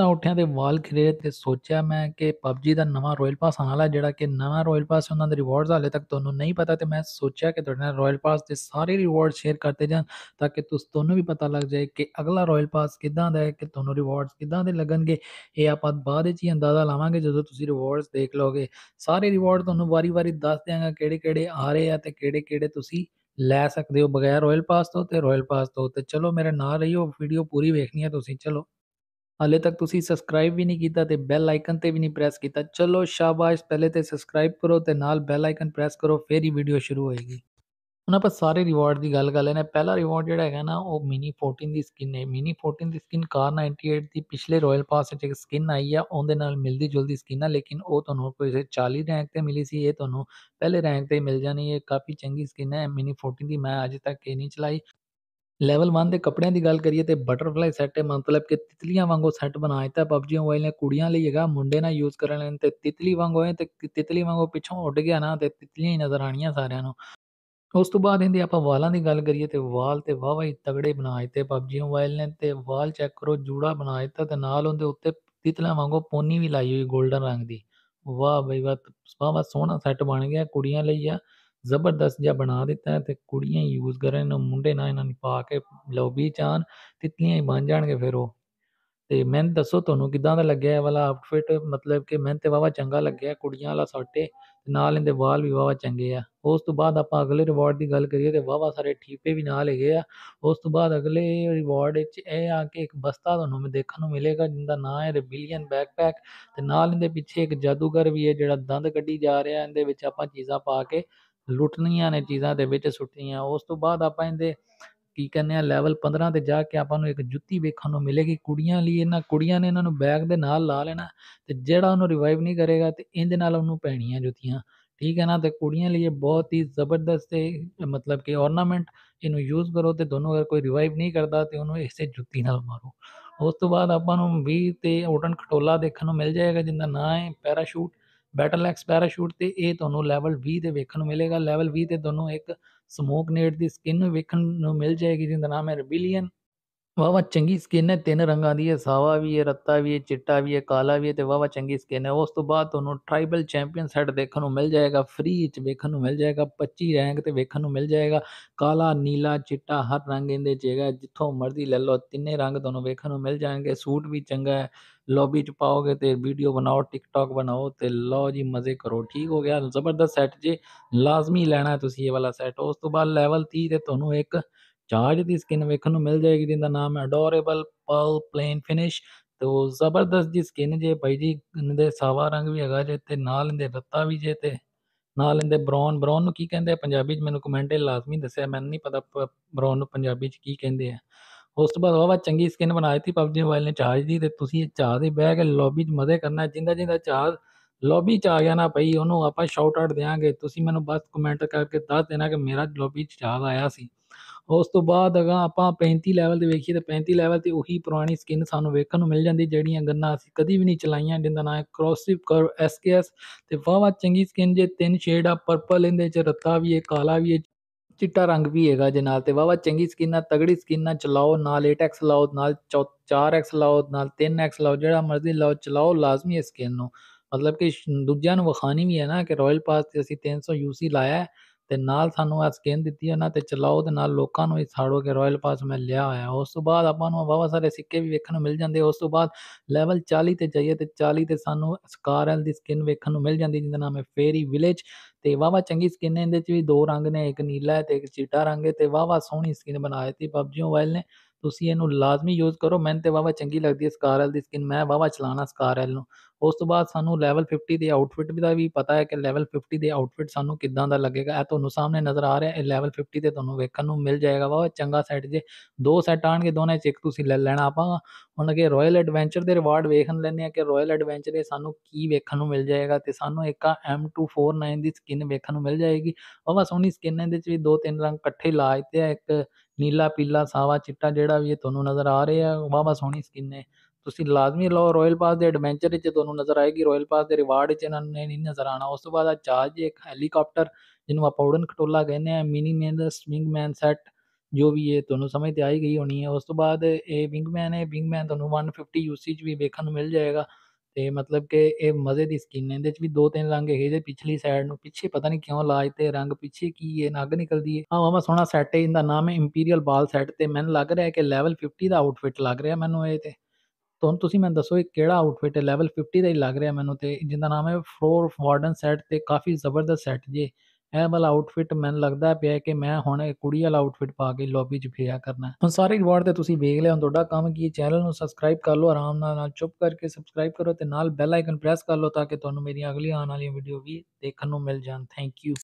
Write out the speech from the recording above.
ਤਾਂ ਉੱਠਿਆ ਤੇ ਵਾਲ ਖਰੇ ਤੇ ਸੋਚਿਆ ਮੈਂ ਕਿ PUBG ਦਾ ਨਵਾਂ ਰਾਇਲ ਪਾਸ ਆਣ ਵਾਲਾ ਜਿਹੜਾ ਕਿ ਨਵਾਂ ਰਾਇਲ ਪਾਸ ਉਹਨਾਂ ਦੇ ਰਿਵਾਰਡਸ ਹਾਲੇ ਤੱਕ ਤੁਹਾਨੂੰ ਨਹੀਂ ਪਤਾ ਤੇ ਮੈਂ ਸੋਚਿਆ ਕਿ ਤੁਹਾਡੇ ਨਾਲ ਰਾਇਲ ਪਾਸ ਦੇ ਸਾਰੇ ਰਿਵਾਰਡ ਸ਼ੇਅਰ ਕਰਤੇ ਜਾਂ ਤਾਂ ਕਿ ਤੁਸ ਤੁਹਾਨੂੰ ਵੀ ਪਤਾ ਲੱਗ ਜਾਏ ਕਿ ਅਗਲਾ ਰਾਇਲ ਪਾਸ ਕਿੱਦਾਂ ਦਾ ਹੈ ਕਿ ਤੁਹਾਨੂੰ ਰਿਵਾਰਡਸ ਕਿੱਦਾਂ ਦੇ ਲੱਗਣਗੇ ਇਹ ਆਪਾਂ ਬਾਅਦ ਵਿੱਚ ਹੀ ਅੰਦਾਜ਼ਾ ਲਾਵਾਂਗੇ ਜਦੋਂ ਤੁਸੀਂ ਰਿਵਾਰਡਸ ਦੇਖ ਲਓਗੇ ਸਾਰੇ ਰਿਵਾਰਡ ਤੁਹਾਨੂੰ ਵਾਰੀ-ਵਾਰੀ ਦੱਸ ਦਿਆਂਗਾ ਕਿਹੜੇ-ਕਿਹੜੇ ਆ ਰਹੇ ਆ ਤੇ ਕਿਹੜੇ-ਕਿਹੜੇ ਤੁਸੀਂ ਲੈ ਸਕਦੇ ਹੋ ਬਗੈਰ ਰਾਇਲ ਪਾਸ ਤੋਂ ਤੇ ਰਾਇਲ ਪਾਸ ਤੋਂ ਤੇ ਚਲੋ ਮੇਰੇ ਨਾਲ ਰਹੀਓ ਵੀਡੀਓ ਪੂਰੀ ਵੇਖਣੀ ਹੈ ਤੁਸੀਂ ਚਲੋ ਹਾਲੇ ਤੱਕ ਤੁਸੀਂ ਸਬਸਕ੍ਰਾਈਬ ਵੀ ਨਹੀਂ ਕੀਤਾ ਤੇ ਬੈਲ ਆਈਕਨ ਤੇ ਵੀ ਨਹੀਂ ਪ੍ਰੈਸ ਕੀਤਾ ਚਲੋ ਸ਼ਾਬਾਸ਼ ਪਹਿਲੇ ਤੇ ਸਬਸਕ੍ਰਾਈਬ ਕਰੋ ਤੇ ਨਾਲ ਬੈਲ ਆਈਕਨ ਪ੍ਰੈਸ ਕਰੋ ਫੇਰ ਹੀ ਵੀਡੀਓ ਸ਼ੁਰੂ ਹੋਏਗੀ ਹੁਣ ਆਪਾਂ ਸਾਰੇ ਰਿਵਾਰਡ ਦੀ ਗੱਲ ਕਰ ਲੈਣਾ ਪਹਿਲਾ ਰਿਵਾਰਡ ਜਿਹੜਾ ਹੈਗਾ ਨਾ ਉਹ ਮਿਨੀ 14 ਦੀ ਸਕਿਨ ਹੈ ਮਿਨੀ 14 ਦੀ ਸਕਿਨ ਕਾਰ 98 ਦੀ ਪਿਛਲੇ ਰਾਇਲ ਪਾਸ ਵਿੱਚ ਇੱਕ ਸਕਿਨ ਆਈ ਆ ਉਹਦੇ ਨਾਲ ਮਿਲਦੀ ਜੁਲਦੀ ਸਕਿਨ ਆ ਲੇਕਿਨ ਉਹ ਤੁਹਾਨੂੰ ਕੋਈ 40 ਰੈਂਕ ਤੇ ਮਿਲੀ ਸੀ ਇਹ ਤੁਹਾਨੂੰ ਪਹਿਲੇ ਰੈਂਕ ਤੇ ਮਿਲ ਜਾਣੀ ਹੈ ਕਾਫੀ ਚੰਗੀ ਸਕਿਨ ਹੈ ਮਿਨੀ 14 ਦੀ ਮੈਂ ਅਜੇ ਤੱਕ ਇਹ ਨਹੀਂ ਚਲਾਈ ਲੈਵਲ 1 ਦੇ ਕੱਪੜਿਆਂ ਦੀ ਗੱਲ ਕਰੀਏ ਤੇ ਬਟਰਫਲਾਈ ਸੈੱਟ ਹੈ ਮਤਲਬ ਕਿ ਤਿਤਲੀਆਂ ਵਾਂਗੂ ਸੈੱਟ ਬਣਾ ਦਿੱਤਾ PUBG ਮੋਬਾਈਲ ਨੇ ਕੁੜੀਆਂ ਲਈ ਹੈਗਾ ਮੁੰਡੇ ਨਾ ਯੂਜ਼ ਕਰਨ ਲੈਣ ਤੇ ਤਿਤਲੀ ਵਾਂਗੂ ਹੈ ਤੇ ਤਿਤਲੀ ਵਾਂਗੂ ਪਿੱਛੋਂ ਉੱਡ ਗਿਆ ਨਾ ਤੇ ਤਿਤਲੀਆਂ ਹੀ ਨਜ਼ਰ ਆਣੀਆਂ ਸਾਰਿਆਂ ਨੂੰ ਉਸ ਤੋਂ ਬਾਅਦ ਇਹਦੇ ਆਪਾਂ ਵਾਲਾਂ ਦੀ ਗੱਲ ਕਰੀਏ ਤੇ ਵਾਲ ਤੇ ਵਾਹ ਹੀ ਤਗੜੇ ਬਣਾ ਦਿੱਤੇ PUBG ਮੋਬਾਈਲ ਨੇ ਤੇ ਵਾਲ ਚੈੱਕ ਕਰੋ ਜੂੜਾ ਬਣਾ ਦਿੱਤਾ ਤੇ ਨਾਲ ਉਹਦੇ ਉੱਤੇ ਤਿਤਲਾ ਵਾਂਗੂ ਪੋਨੀ ਵੀ ਲਾਈ ਹੋਈ 골ਡਨ ਰੰਗ ਦੀ ਵਾਹ ਬਈ ਵਾਹ ਵਾਹ ਸੋਹਣਾ ਸੈੱਟ ਬਣ ਗਿਆ ਕੁੜੀਆਂ ਲਈ ਆ ਜ਼ਬਰਦਸਤ ਜਿਹਾ ਬਣਾ ਦਿੱਤਾ ਹੈ ਤੇ ਕੁੜੀਆਂ ਹੀ ਯੂਜ਼ ਰਹੇ ਨੇ ਮੁੰਡੇ ਨਾ ਇਹਨਾਂ ਨੂੰ ਪਾ ਕੇ ਲੋਬੀ ਚਾਨ ਤਿਤਲੀਆਂ ਹੀ ਬਣ ਜਾਣਗੇ ਫਿਰ ਉਹ ਤੇ ਮੈਂ ਦੱਸੋ ਤੁਹਾਨੂੰ ਕਿਦਾਂ ਦਾ ਲੱਗਿਆ ਇਹ ਵਾਲਾ ਆਊਟਫਿਟ ਮਤਲਬ ਕਿ ਮੈਂ ਤੇ ਵਾਵਾ ਚੰਗਾ ਲੱਗਿਆ ਕੁੜੀਆਂ ਵਾਲਾ ਸਾਟੇ ਤੇ ਨਾਲ ਇਹਦੇ ਵਾਲ ਵੀ ਵਾਵਾ ਚੰਗੇ ਆ ਉਸ ਤੋਂ ਬਾਅਦ ਆਪਾਂ ਅਗਲੇ ਰਿਵਾਰਡ ਦੀ ਗੱਲ ਕਰੀਏ ਤੇ ਵਾਵਾ ਸਾਰੇ ਠੀਪੇ ਵੀ ਨਾਲ ਹੈਗੇ ਆ ਉਸ ਤੋਂ ਬਾਅਦ ਅਗਲੇ ਰਿਵਾਰਡ ਵਿੱਚ ਇਹ ਆ ਕੇ ਇੱਕ ਬਸਤਾ ਤੁਹਾਨੂੰ ਮੈਂ ਦੇਖਣ ਨੂੰ ਮਿਲੇਗਾ ਜਿੰਦਾ ਨਾਮ ਹੈ ਰਿਬਿਲੀਅਨ ਬੈਕਪੈਕ ਤੇ ਨਾਲ ਇਹਦੇ ਪਿੱਛੇ ਇੱਕ ਜਾਦੂਗਰ ਵੀ ਹੈ ਜਿਹੜਾ ਦੰਦ ਕੱਢੀ ਜਾ ਰਿਹਾ ਇਹਦੇ ਵਿੱਚ ਆਪਾਂ ਚੀਜ਼ਾਂ ਪਾ ਕੇ ਲੁੱਟਣੀਆਂ ਨੇ ਚੀਜ਼ਾਂ ਦੇ ਵਿੱਚ ਸੁੱਟੀਆਂ ਉਸ ਤੋਂ ਬਾਅਦ ਆਪਾਂ ਇਹਦੇ ਕੀ ਕਹਿੰਦੇ ਆ ਲੈਵਲ 15 ਤੇ ਜਾ ਕੇ ਆਪਾਂ ਨੂੰ ਇੱਕ ਜੁੱਤੀ ਵੇਖਣ ਨੂੰ ਮਿਲੇਗੀ ਕੁੜੀਆਂ ਲਈ ਇਹਨਾਂ ਕੁੜੀਆਂ ਨੇ ਇਹਨਾਂ ਨੂੰ ਬੈਗ ਦੇ ਨਾਲ ਲਾ ਲੈਣਾ ਤੇ ਜਿਹੜਾ ਉਹਨੂੰ ਰਿਵਾਈਵ ਨਹੀਂ ਕਰੇਗਾ ਤੇ ਇਹਦੇ ਨਾਲ ਉਹਨੂੰ ਪੈਣੀਆਂ ਜੁੱਤੀਆਂ ਠੀਕ ਹੈ ਨਾ ਤੇ ਕੁੜੀਆਂ ਲਈ ਇਹ ਬਹੁਤ ਹੀ ਜ਼ਬਰਦਸਤ ਹੈ ਮਤਲਬ ਕਿ ਔਰਨਾਮੈਂਟ ਇਹਨੂੰ ਯੂਜ਼ ਕਰੋ ਤੇ ਦੋਨੋਂ ਅਗਰ ਕੋਈ ਰਿਵਾਈਵ ਨਹੀਂ ਕਰਦਾ ਤੇ ਉਹਨੂੰ ਇਸੇ ਜੁੱਤੀ ਨਾਲ ਮਾਰੋ ਉਸ ਤੋਂ ਬਾਅਦ ਆਪਾਂ ਨੂੰ 20 ਤੇ ਉਡਣ ਖਟੋਲਾ ਦੇਖਣ ਨੂੰ ਮਿਲ ਜਾਏਗਾ ਜਿੰਦਾ ਨਾਂ ਹੈ ਪੈਰਾਸ਼ੂਟ ਬੈਟਲ ਐਕਸ ਪੈਰਾਸ਼ੂਟ ਤੇ ਇਹ ਤੁਹਾਨੂੰ ਲੈਵਲ 20 ਦੇ ਵੇਖਣ ਨੂੰ ਮਿਲੇਗਾ ਲੈਵਲ 20 ਤੇ ਤੁਹਾਨੂੰ ਇੱਕ ਸਮੋਕ ਨੇਟ ਦੀ ਸਕਿਨ ਵੇਖਣ ਨੂੰ ਮਿਲ ਜਾਏਗੀ ਜਿਸ ਦਾ ਨਾਮ ਹੈ ਰਿਬਿਲੀਅਨ ਵਾਵਾ ਚੰਗੀ ਸਕਿਨ ਹੈ, ਤਿੰਨ ਰੰਗਾਂ ਦੀ ਹੈ, ਸਾਵਾ ਵੀ ਹੈ, ਰੱਤਾ ਵੀ ਹੈ, ਚਿੱਟਾ ਵੀ ਹੈ, ਕਾਲਾ ਵੀ ਹੈ ਤੇ ਵਾਵਾ ਚੰਗੀ ਸਕਿਨ ਹੈ। ਉਸ ਤੋਂ ਬਾਅਦ ਤੁਹਾਨੂੰ ਟ੍ਰਾਈਬਲ ਚੈਂਪੀਅਨ ਸੈੱਟ ਦੇਖਣ ਨੂੰ ਮਿਲ ਜਾਏਗਾ, ਫ੍ਰੀ ਵਿੱਚ ਵੇਖਣ ਨੂੰ ਮਿਲ ਜਾਏਗਾ, 25 ਰੈਂਕ ਤੇ ਵੇਖਣ ਨੂੰ ਮਿਲ ਜਾਏਗਾ। ਕਾਲਾ, ਨੀਲਾ, ਚਿੱਟਾ ਹਰ ਰੰਗ ਇਹਦੇ 'ਚ ਹੈਗਾ, ਜਿੱਥੋਂ ਮਰਜ਼ੀ ਲੈ ਲਓ, ਤਿੰਨੇ ਰੰਗ ਤੁਹਾਨੂੰ ਵੇਖਣ ਨੂੰ ਮਿਲ ਜਾਣਗੇ, ਸੂਟ ਵੀ ਚੰਗਾ ਹੈ, ਲੌਬੀ 'ਚ ਪਾਓਗੇ ਤੇ ਵੀਡੀਓ ਬਣਾਓ, ਟਿਕਟੌਕ ਬਣਾਓ ਤੇ ਲਓ ਜੀ ਮਜ਼ੇ ਕਰੋ। ਠੀਕ ਹੋ ਗਿਆ, ਜ਼ਬਰਦਸਤ ਸੈੱਟ ਜੇ, ਲਾਜ਼ਮੀ ਲੈਣਾ ਤੁਸੀਂ ਇਹ ਵਾਲਾ ਸੈੱਟ। ਉਸ ਤੋਂ ਬਾਅਦ ਲੈਵਲ 30 ਤੇ ਤੁਹਾਨੂੰ ਇੱਕ चार्ज ਦੀ ਸਕਿਨ ਵੇਖਣ ਨੂੰ ਮਿਲ ਜਾਏਗੀ ਦਾ ਨਾਮ ਹੈ ਅਡੋਰੇਬਲ ਪਰਲ ਪਲੇਨ ਫਿਨਿਸ਼ ਤੋ ਜ਼ਬਰਦਸਤ ਜੀ ਸਕਿਨ ਜੇ ਭਾਈ ਜੀ ਇਹਦੇ ਸਾਵਾ ਰੰਗ ਵੀ ਹੈਗਾ ਜੇ ਤੇ ਨਾਲ ਇਹਦੇ ਰੱਤਾ ਵੀ ਜੇ ਤੇ ਨਾਲ ਇਹਦੇ ਬ੍ਰਾਊਨ ਬ੍ਰਾਊਨ ਨੂੰ ਕੀ ਕਹਿੰਦੇ ਆ ਪੰਜਾਬੀ ਚ ਮੈਨੂੰ ਕਮੈਂਟ ਲਾਜ਼ਮੀ ਦੱਸਿਆ ਮੈਨੂੰ ਨਹੀਂ ਪਤਾ ਬ੍ਰਾਊਨ ਨੂੰ ਪੰਜਾਬੀ ਚ ਕੀ ਕਹਿੰਦੇ ਆ ਉਸ ਤੋਂ ਬਾਅਦ ਵਾਵਾ ਚੰਗੀ ਸਕਿਨ ਬਣਾ ਦਿੱਤੀ ਪਬਜੀ ਮੋਬਾਈਲ ਨੇ ਚਾਰਜ ਦੀ ਤੇ ਤੁਸੀਂ ਇਹ ਚਾਹ ਦੇ ਬਹਿ ਕੇ ਲੌਬੀ 'ਚ ਮਜ਼ੇ ਕਰਨਾ ਜਿੰਦਾ ਜਿੰਦਾ ਚਾਹ ਲੌਬੀ 'ਚ ਆ ਗਿਆ ਨਾ ਭਈ ਉਹਨੂੰ ਆਪਾਂ ਸ਼ਾਊਟ ਆਊਟ ਦੇਾਂਗੇ ਤੁਸੀਂ ਮੈਨੂੰ ਬਸ ਕਮੈਂਟ ਕਰਕੇ ਦੱਸ ਦੇਣਾ ਕਿ ਮੇਰਾ ਲੌਬੀ 'ਚ ਚਾਹ ਆਇਆ ਸੀ ਉਸ ਤੋਂ ਬਾਅਦ ਅਗਾ ਆਪਾਂ 35 ਲੈਵਲ ਦੇ ਵੇਖੀਏ ਤਾਂ 35 ਲੈਵਲ ਤੇ ਉਹੀ ਪੁਰਾਣੀ ਸਕਿਨ ਸਾਨੂੰ ਵੇਖਣ ਨੂੰ ਮਿਲ ਜਾਂਦੀ ਜਿਹੜੀਆਂ ਗੰਨਾ ਅਸੀਂ ਕਦੀ ਵੀ ਨਹੀਂ ਚਲਾਈਆਂ ਜਿੰਦਾ ਨਾਮ ਹੈ ਕ੍ਰੋਸਿਵ ਕਰ ਐਸਕੇਐਸ ਤੇ ਵਾਵਾ ਚੰਗੀ ਸਕਿਨ ਜੇ ਤਿੰਨ ਸ਼ੇਡ ਆ ਪਰਪਲ ਇਹਦੇ ਚ ਰੱਤਾ ਵੀ ਹੈ ਕਾਲਾ ਵੀ ਹੈ ਚਿੱਟਾ ਰੰਗ ਵੀ ਹੈਗਾ ਜੇ ਨਾਲ ਤੇ ਵਾਵਾ ਚੰਗੀ ਸਕਿਨ ਆ ਤਗੜੀ ਸਕਿਨ ਆ ਚਲਾਓ ਨਾਲ 8x ਲਾਓ ਨਾਲ 4x ਲਾਓ ਨਾਲ 3x ਲਾਓ ਜਿਹੜਾ ਮਰਜ਼ੀ ਲਾਓ ਚਲਾਓ ਲਾਜ਼ਮੀ ਹੈ ਸਕਿਨ ਨੂੰ ਮਤਲਬ ਕਿ ਦੂਜਿਆਂ ਨੂੰ ਵਖਾਣੀ ਵੀ ਹੈ ਨਾ ਕਿ ਰਾਇਲ ਪਾਸ ਤੇ ਅਸੀਂ 300 ਯੂਸੀ ਲਾਇਆ ਹੈ ਤੇ ਨਾਲ ਸਾਨੂੰ ਆ ਸਕਿਨ ਦਿੱਤੀ ਉਹਨਾਂ ਤੇ ਚਲਾਓ ਤੇ ਨਾਲ ਲੋਕਾਂ ਨੂੰ ਹੀ ਸਾੜੋ ਕੇ ਰਾਇਲ ਪਾਸ ਮੈਂ ਲਿਆ ਆਇਆ ਉਸ ਤੋਂ ਬਾਅਦ ਆਪਾਂ ਨੂੰ ਬਹੁਤ ਸਾਰੇ ਸਿੱਕੇ ਵੀ ਵੇਖਣ ਨੂੰ ਮਿਲ ਜਾਂਦੇ ਉਸ ਤੋਂ ਬਾਅਦ ਲੈਵਲ 40 ਤੇ ਜਾਈਏ ਤੇ 40 ਤੇ ਸਾਨੂੰ ਸਕਾਰਲ ਦੀ ਸਕਿਨ ਵੇਖਣ ਨੂੰ ਮਿਲ ਜਾਂਦੀ ਜਿਹਦਾ ਨਾਮ ਹੈ ਫੇਰੀ ਵਿਲੇਜ ਤੇ ਵਾਵਾ ਚੰਗੀ ਸਕਿਨ ਹੈ ਇਹਦੇ ਚ ਵੀ ਦੋ ਰੰਗ ਨੇ ਇੱਕ ਨੀਲਾ ਤੇ ਇੱਕ ਚਿੱਟਾ ਰੰਗ ਹੈ ਤੇ ਵਾਵਾ ਸੋਹਣੀ ਸਕਿਨ ਬਣਾਈ ਤੀ ਪਬਜੀ ਮੋਬਾਈਲ ਨੇ ਤੁਸੀਂ ਇਹਨੂੰ ਲਾਜ਼ਮੀ ਯੂਜ਼ ਕਰੋ ਮੈਨੂੰ ਤੇ ਵਾਵਾ ਚੰਗੀ ਲੱਗਦੀ ਹੈ ਸਕਾਰਲ ਦੀ ਸਕਿਨ ਮੈਂ ਵਾਵਾ ਚਲਾਣਾ ਸਕਾਰਲ ਨੂੰ ਉਸ ਤੋਂ ਬਾਅਦ ਸਾਨੂੰ ਲੈਵਲ 50 ਦੇ ਆਊਟਫਿਟ ਦਾ ਵੀ ਪਤਾ ਹੈ ਕਿ ਲੈਵਲ 50 ਦੇ ਆਊਟਫਿਟ ਸਾਨੂੰ ਕਿੱਦਾਂ ਦਾ ਲੱਗੇਗਾ ਇਹ ਤੁਹਾਨੂੰ ਸਾਹਮਣੇ ਨਜ਼ਰ ਆ ਰਿਹਾ ਹੈ ਇਹ ਲੈਵਲ 50 ਤੇ ਤੁਹਾਨੂੰ ਵੇਖਣ ਨੂੰ ਮਿਲ ਜਾਏਗਾ ਵਾਵਾ ਚੰਗਾ ਸੈੱਟ ਜੇ ਦੋ ਸੈੱਟ ਆਣਗੇ ਦੋਨੇ ਚ ਇੱਕ ਤੁਸੀਂ ਲੈ ਲੈਣਾ ਆਪਾਂ ਹੁਣ ਅਗੇ ਰਾਇਲ ਐਡਵੈਂਚਰ ਦੇ ਰਿਵਾਰਡ ਵੇਖਣ ਲੈਣੇ ਆ ਕਿ ਰਾਇਲ ਐਡਵੈਂਚਰ ਇਹ ਸਾਨੂੰ ਕੀ ਵੇਖਣ ਨੂੰ ਮਿਲ ਜਾਏਗਾ ਤੇ ਸਾਨੂੰ ਇੱਕ ਆ M249 ਦੀ ਸਕਿਨ ਵੇਖਣ ਨੂੰ ਮਿਲ ਜਾਏਗੀ ਵਾਵਾ ਸੋਹਣੀ ਸਕਿਨ ਇਹਦੇ ਚ ਵੀ ਦੋ ਤਿੰਨ ਰੰਗ ਇਕੱਠੇ ਲਾ ਆ ਇੱਕ ਨੀਲਾ ਪੀਲਾ ਸਾਵਾ ਚਿੱਟਾ ਜਿਹੜਾ ਵੀ ਇਹ ਤੁਹਾਨੂੰ ਨਜ਼ਰ ਆ ਰਿਹਾ ਵਾਵਾ ਸੋਹਣੀ ਸਕਿਨ ਹੈ ਤੁਸੀਂ ਲਾਜ਼ਮੀ ਲਓ ਰਾਇਲ ਪਾਸ ਦੇ ਐਡਵੈਂਚਰ ਵਿੱਚ ਤੁਹਾਨੂੰ ਨਜ਼ਰ ਆਏਗੀ ਰਾਇਲ ਪਾਸ ਦੇ ਰਿਵਾਰਡ ਵਿੱਚ ਇਹਨਾਂ ਨੇ ਨਹੀਂ ਨਜ਼ਰ ਆਣਾ ਉਸ ਤੋਂ ਬਾਅਦ ਆ ਚਾਰਜ ਇੱਕ ਹੈਲੀਕਾਪਟਰ ਜਿਹਨੂੰ ਆਪਾਂ ਉਡਨ ਕਟੋਲਾ ਕਹਿੰਦੇ ਆ ਮਿਨੀ ਮੈਨ ਸਵਿੰਗਮੈਨ ਸੈਟ ਜੋ ਵੀ ਇਹ ਤੁਹਾਨੂੰ ਸਮਝ ਤੇ ਆਈ ਗਈ ਹੋਣੀ ਹੈ ਉਸ ਤੋਂ ਬਾਅਦ ਇਹ ਵਿੰਗਮੈਨ ਹੈ ਵਿੰਗਮੈਨ ਤੁਹਾਨੂੰ 150 ਯੂਸੀ ਚ ਵੀ ਵੇਖਣ ਨੂੰ ਮਿਲ ਜਾਏਗਾ ਤੇ ਮਤਲਬ ਕਿ ਇਹ ਮਜ਼ੇ ਦੀ ਸਕੀਨ ਹੈ ਇਹਦੇ 'ਚ ਵੀ ਦੋ ਤਿੰਨ ਰੰਗ ਹੈਗੇ ਜੇ ਪਿਛਲੀ ਸਾਈਡ ਨੂੰ ਪਿੱਛੇ ਪਤਾ ਨਹੀਂ ਕਿਉਂ ਲਾਜ ਤੇ ਰੰਗ ਪਿੱਛੇ ਕੀ ਹੈ ਨੱਗ ਨਿਕਲਦੀ ਹੈ ਹਾਂ ਵਾਵਾ ਸੋਹਣਾ ਸੈੱਟ ਹੈ ਇਹਦਾ ਨਾਮ ਹੈ ਇੰਪੀਰੀਅਲ ਬਾਲ ਸੈੱਟ ਤੇ ਮੈਨੂੰ ਲੱਗ ਰਿਹਾ ਹੈ ਕਿ ਲੈਵਲ 50 ਦਾ ਆਊਟਫਿਟ ਲੱਗ ਰਿਹਾ ਮੈਨੂੰ ਇਹ ਤੇ ਤੁਹਾਨੂੰ ਤੁਸੀਂ ਮੈਨੂੰ ਦੱਸੋ ਇਹ ਕਿਹੜਾ ਆਊਟਫਿਟ ਹੈ ਲੈਵਲ 50 ਦਾ ਹੀ ਲੱਗ ਰਿਹਾ ਮੈਨੂੰ ਤੇ ਜਿੰਦਾ ਨਾਮ ਹੈ ਫੋਰ ਵਾਰਡਨ ਸੈੱਟ ਤੇ ਕਾਫੀ ਜ਼ਬਰਦਸਤ ਸੈੱਟ ਜੇ ਇਹ ਮਲ ਆਊਟਫਿਟ ਮੈਨ ਲੱਗਦਾ ਪਿਆ ਕਿ ਮੈਂ ਹੁਣ ਇਹ ਕੁੜੀ ਵਾਲਾ ਆਊਟਫਿਟ ਪਾ ਕੇ ਲੌਬੀ 'ਚ ਫਿਰਿਆ ਕਰਨਾ ਹੁਣ ਸਾਰੇ ਰਿਵਾਰਡ ਤੇ ਤੁਸੀਂ ਵੇਖ ਲਿਆ ਹੁਣ ਤੁਹਾਡਾ ਕੰਮ ਕੀ ਹੈ ਚੈਨਲ ਨੂੰ ਸਬਸਕ੍ਰਾਈਬ ਕਰ ਲਓ ਆਰਾਮ ਨਾਲ ਨਾਲ ਚੁੱਪ ਕਰਕੇ ਸਬਸਕ੍ਰਾਈਬ ਕਰੋ ਤੇ ਨਾਲ ਬੈਲ ਆਈਕਨ ਪ੍ਰੈਸ ਕਰ ਲਓ ਤਾਂ ਕਿ ਤੁਹਾਨੂੰ ਮੇਰੀਆਂ ਅਗਲੀਆਂ ਆਉਣ ਵਾਲੀਆਂ ਵੀਡੀਓ ਵੀ ਦੇਖਣ ਨੂੰ ਮਿਲ ਜਾਣ ਥੈਂਕ ਯੂ